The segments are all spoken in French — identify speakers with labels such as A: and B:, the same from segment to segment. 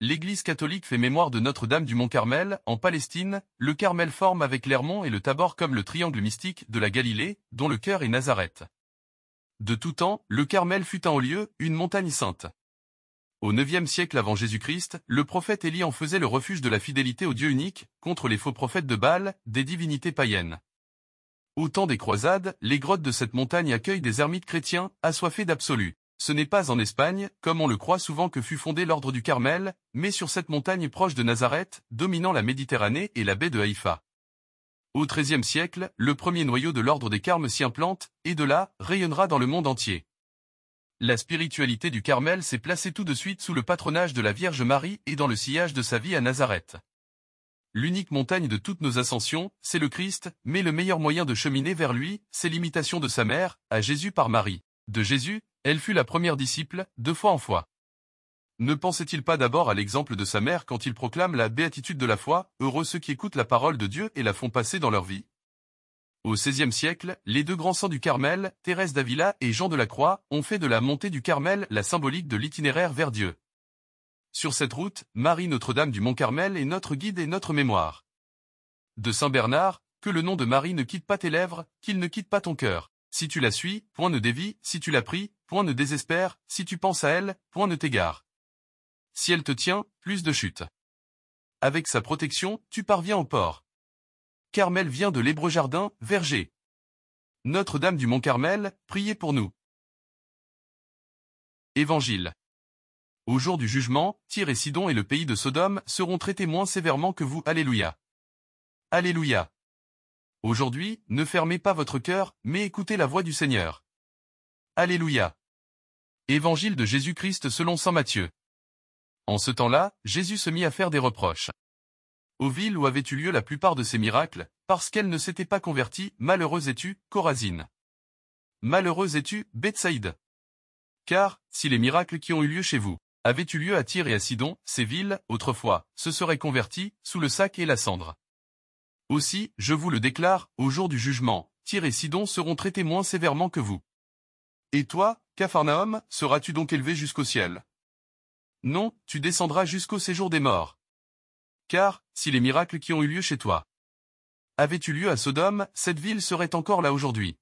A: L'Église catholique fait mémoire de Notre-Dame du Mont-Carmel, en Palestine, le Carmel forme avec l'Hermont et le Tabor comme le triangle mystique de la Galilée, dont le cœur est Nazareth. De tout temps, le Carmel fut un haut lieu, une montagne sainte. Au IXe siècle avant Jésus-Christ, le prophète Élie en faisait le refuge de la fidélité au Dieu unique, contre les faux prophètes de Baal, des divinités païennes. Au temps des croisades, les grottes de cette montagne accueillent des ermites chrétiens, assoiffés d'absolu. Ce n'est pas en Espagne, comme on le croit souvent que fut fondé l'ordre du Carmel, mais sur cette montagne proche de Nazareth, dominant la Méditerranée et la baie de Haïfa. Au XIIIe siècle, le premier noyau de l'ordre des Carmes s'y implante, et de là, rayonnera dans le monde entier. La spiritualité du Carmel s'est placée tout de suite sous le patronage de la Vierge Marie et dans le sillage de sa vie à Nazareth. L'unique montagne de toutes nos ascensions, c'est le Christ, mais le meilleur moyen de cheminer vers lui, c'est l'imitation de sa mère, à Jésus par Marie. De Jésus, elle fut la première disciple, deux fois en foi. Ne pensait-il pas d'abord à l'exemple de sa mère quand il proclame la béatitude de la foi, heureux ceux qui écoutent la parole de Dieu et la font passer dans leur vie Au XVIe siècle, les deux grands saints du Carmel, Thérèse d'Avila et Jean de la Croix, ont fait de la montée du Carmel la symbolique de l'itinéraire vers Dieu. Sur cette route, Marie Notre-Dame du Mont-Carmel est notre guide et notre mémoire. De Saint Bernard, que le nom de Marie ne quitte pas tes lèvres, qu'il ne quitte pas ton cœur. Si tu la suis, point ne dévie, si tu la pries, point ne désespère, si tu penses à elle, point ne t'égare. Si elle te tient, plus de chute. Avec sa protection, tu parviens au port. Carmel vient de l'hébreu jardin, verger. Notre-Dame du Mont Carmel, priez pour nous. Évangile. Au jour du jugement, Tyr et Sidon et le pays de Sodome seront traités moins sévèrement que vous. Alléluia. Alléluia. Aujourd'hui, ne fermez pas votre cœur, mais écoutez la voix du Seigneur. Alléluia. Évangile de Jésus-Christ selon Saint Matthieu. En ce temps-là, Jésus se mit à faire des reproches. Aux villes où avaient eu lieu la plupart de ces miracles, parce qu'elles ne s'étaient pas converties, malheureuses es-tu, Corazine. Malheureuse es-tu, Bethsaïde. Car, si les miracles qui ont eu lieu chez vous avaient eu lieu à Tyr et à Sidon, ces villes, autrefois, se seraient converties, sous le sac et la cendre. Aussi, je vous le déclare, au jour du jugement, Tyr et Sidon seront traités moins sévèrement que vous. Et toi, Capharnaüm, seras-tu donc élevé jusqu'au ciel Non, tu descendras jusqu'au séjour des morts. Car, si les miracles qui ont eu lieu chez toi avaient eu lieu à Sodome, cette ville serait encore là aujourd'hui.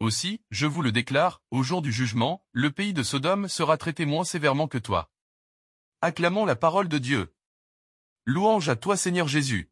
A: Aussi, je vous le déclare, au jour du jugement, le pays de Sodome sera traité moins sévèrement que toi. Acclamons la parole de Dieu. Louange à toi Seigneur Jésus.